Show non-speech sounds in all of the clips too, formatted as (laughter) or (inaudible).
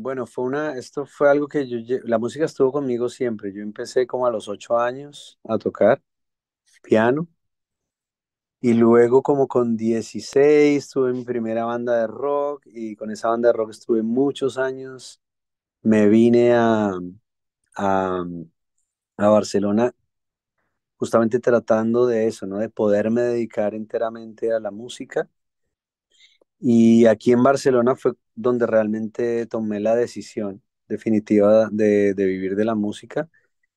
Bueno, fue una, esto fue algo que yo, la música estuvo conmigo siempre. Yo empecé como a los ocho años a tocar piano y luego como con 16 tuve mi primera banda de rock y con esa banda de rock estuve muchos años. Me vine a, a, a Barcelona justamente tratando de eso, ¿no? De poderme dedicar enteramente a la música y aquí en Barcelona fue donde realmente tomé la decisión definitiva de, vivir de la música.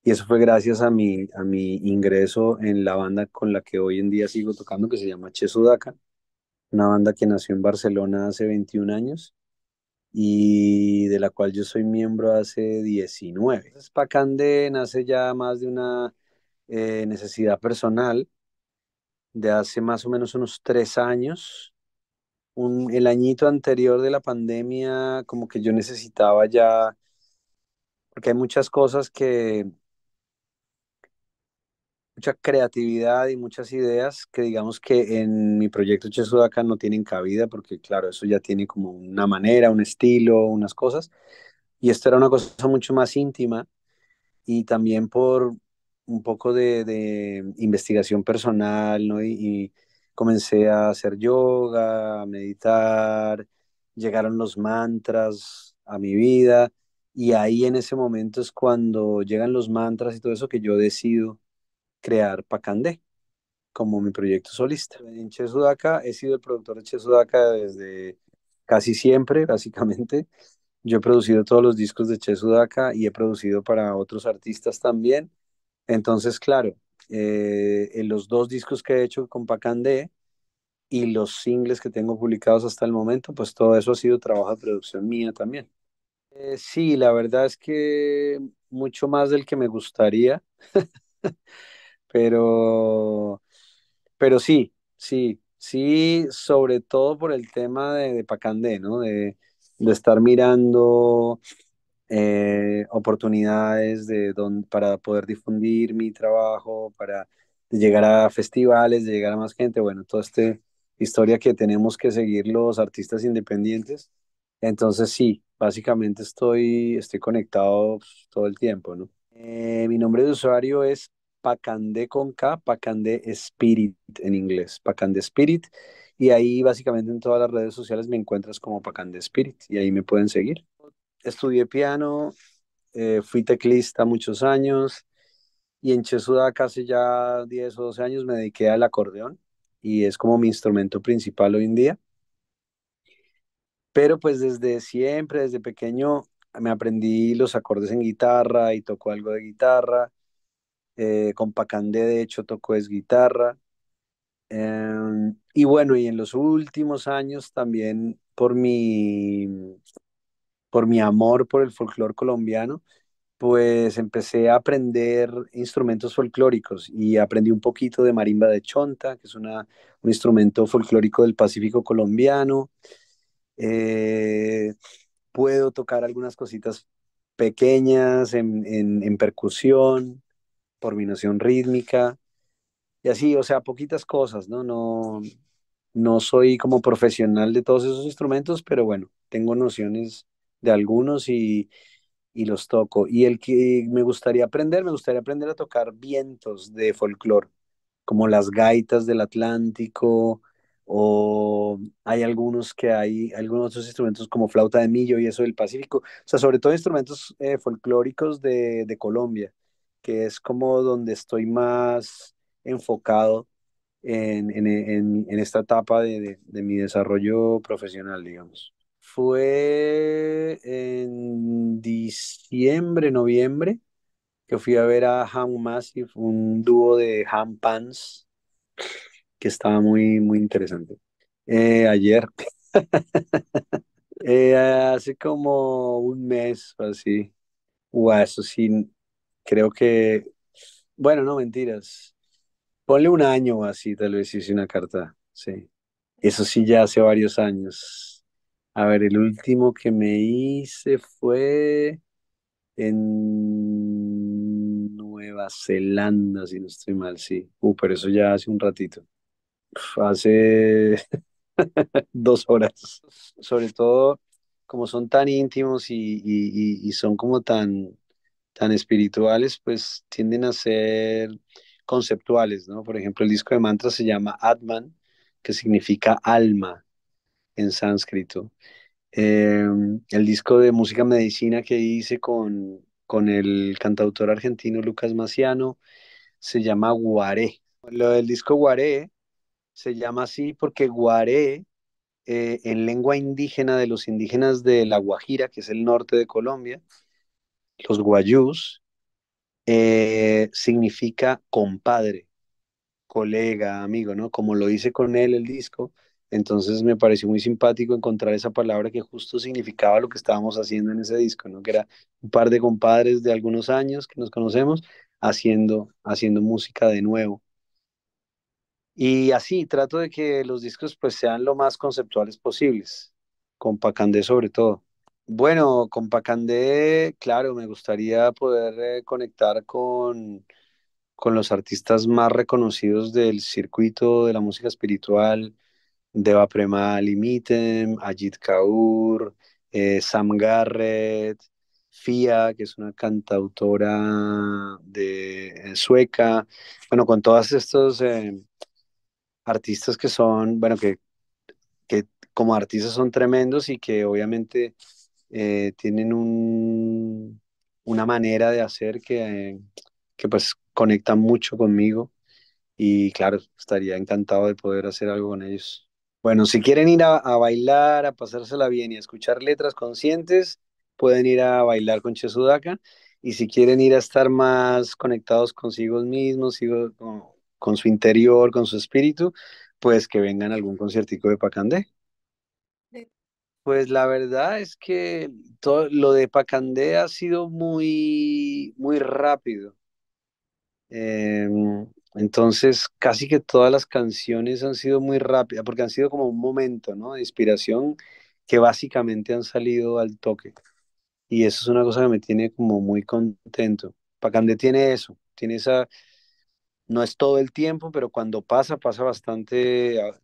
Y eso fue gracias a mi, a mi ingreso en la banda con la que hoy en día sigo tocando, que se llama Che Sudaca, una banda que nació en Barcelona hace 21 años y de la cual yo soy miembro hace 19. Spacande nace ya más de una eh, necesidad personal de hace más o menos unos tres años el añito anterior de la pandemia, como que yo necesitaba ya, porque hay muchas cosas que, mucha creatividad y muchas ideas que digamos que en mi proyecto Chesudaca no tienen cabida, porque claro, eso ya tiene como una manera, un estilo, unas cosas. Y esto era una cosa mucho más íntima y también por un poco de, investigación personal, ¿no? y comencé a hacer yoga, a meditar, llegaron los mantras a mi vida y ahí en ese momento es cuando llegan los mantras y todo eso que yo decido crear Pacandé como mi proyecto solista. En Chesudaka, he sido el productor de Chesudaka desde casi siempre, (laughs) básicamente. Yo he producido todos los discos de Chesudaka y he producido para otros artistas también. Entonces, claro, eh, en los dos discos que he hecho con Pacandé y los singles que tengo publicados hasta el momento, pues todo eso ha sido trabajo de producción mía también. Eh, sí, la verdad es que mucho más del que me gustaría, (laughs) pero, pero sí, sí, sí, sobre todo por el tema de, de Pacandé, ¿no? de estar mirando eh, oportunidades de para poder difundir mi trabajo, para llegar a festivales, llegar a más gente, bueno, toda esta historia que tenemos que seguir los artistas independientes. Entonces sí, básicamente estoy, estoy conectado pues, todo el tiempo, ¿no? Eh, mi nombre de usuario es Pacandé con K, Pacandé Spirit en inglés, Pacandé Spirit. Y ahí básicamente en todas las redes sociales me encuentras como Pacandé Spirit y ahí me pueden seguir estudié piano, eh, fui teclista muchos años y en Chesuda casi ya 10 o 12 años me dediqué al acordeón y es como mi instrumento principal hoy en día. Pero pues desde siempre, desde pequeño, me aprendí los acordes en guitarra y tocó algo de guitarra. Eh, con Pacandé, de hecho, tocó es guitarra. Em, y bueno, y en los últimos años también por mi por mi amor por el folclore colombiano, pues empecé a aprender instrumentos folclóricos y aprendí un poquito de marimba de chonta, que es una, un instrumento folclórico del Pacífico colombiano. Eh, puedo tocar algunas cositas pequeñas en, en, percusión, por mi noción rítmica, y así, o sea, poquitas cosas, ¿no? No, no soy como profesional de todos esos instrumentos, pero bueno, tengo nociones de algunos y, y los toco. Y el que me gustaría aprender, me gustaría aprender a tocar vientos de folclore, como las gaitas del Atlántico, o hay algunos que hay, algunos otros instrumentos como flauta de millo y eso del Pacífico, o sea, sobre todo instrumentos eh, folclóricos de, de, Colombia, que es como donde estoy más enfocado en, en, en, esta etapa de, de mi desarrollo profesional, digamos. Fue en diciembre, noviembre, que fui a ver a Ham Massive, un dúo de Ham Pants, que estaba muy, muy interesante. Eh, ayer. (laughs) Eh, hace como un mes o así. eso sí, creo que. Bueno, no mentiras. Ponle un año o así, tal vez hice una carta. Sí. Eso sí, ya hace varios años. A ver, el último que me hice fue en Nueva Zelanda, si no estoy mal, sí. Uh, pero eso ya hace un ratito. hace (laughs) dos horas. Sobre todo, como son tan íntimos y, son como tan, tan espirituales, pues tienden a ser conceptuales, ¿no? Por ejemplo, el disco de mantras se llama Atman, que significa alma en sánscrito. Em, el disco de música medicina que hice con, con el cantautor argentino Lucas Maciano se llama Guaré. Lo del disco Guaré se llama así porque Guaré, eh, en lengua indígena de los indígenas de La Guajira, que es el norte de Colombia, los guayús, eh, significa compadre, colega, amigo, ¿no? Como lo hice con él el disco, entonces me pareció muy simpático encontrar esa palabra que justo significaba lo que estábamos haciendo en ese disco, ¿no? Que era un par de compadres de algunos años que nos conocemos haciendo, haciendo música de nuevo. Y así trato de que los discos pues sean lo más conceptuales posibles, con Pacandé sobre todo. Bueno, con Pacandé, claro, me gustaría poder eh, conectar con, con los artistas más reconocidos del circuito de la música espiritual, Deva Prema Limitem, Ajit Kaur, eh, Sam Garrett, Fia, que es una cantautora de, eh, sueca. Bueno, con todos estos eh, artistas que son, bueno, que, que como artistas son tremendos y que obviamente tienen un, una manera de hacer que, que pues conectan mucho conmigo y claro, estaría encantado de poder hacer algo con ellos. Bueno, si quieren ir a, bailar, a pasársela bien y a escuchar letras conscientes, pueden ir a bailar con Chesudaka. Y si quieren ir a estar más conectados consigo mismos, con, con su interior, con su espíritu, pues que vengan a algún conciertico de Pacandé. Pues la verdad es que todo lo de Pacandé ha sido muy, muy rápido. Em, entonces, casi que todas las canciones han sido muy rápidas, porque han sido como un momento, ¿no? De inspiración que básicamente han salido al toque. Y eso es una cosa que me tiene como muy contento. Pacande tiene eso, tiene esa, no es todo el tiempo, pero cuando pasa, pasa bastante ah,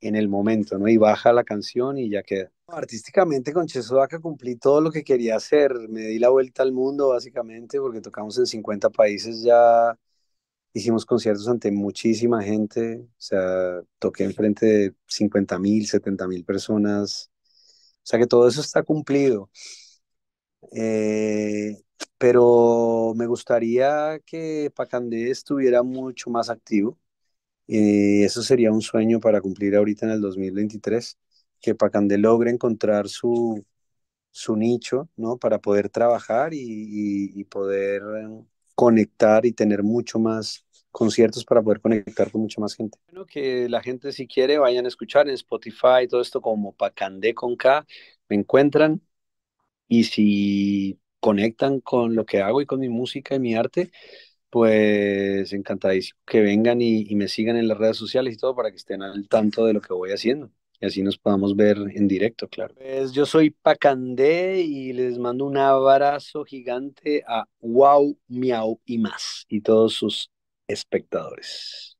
en el momento, ¿no? Y baja la canción y ya queda. Artísticamente con Chesodaca cumplí todo lo que quería hacer, me di la vuelta al mundo básicamente porque tocamos en 50 países ya hicimos conciertos ante muchísima gente, o sea, toqué enfrente de 50 mil, 70 mil personas, o sea que todo eso está cumplido. Eh, pero me gustaría que Pacandé estuviera mucho más activo. Y eh, eso sería un sueño para cumplir ahorita en el 2023, que Pacandé logre encontrar su, su nicho, ¿no? Para poder trabajar y, y poder eh, conectar y tener mucho más conciertos para poder conectar con mucha más gente. Bueno, que la gente si quiere vayan a escuchar en Spotify, y todo esto como Pacandé con K, me encuentran y si conectan con lo que hago y con mi música y mi arte, pues encantadísimo que vengan y, y me sigan en las redes sociales y todo para que estén al tanto de lo que voy haciendo y así nos podamos ver en directo, claro. Pues yo soy Pacandé y les mando un abrazo gigante a Wow, Miau y más y todos sus espectadores.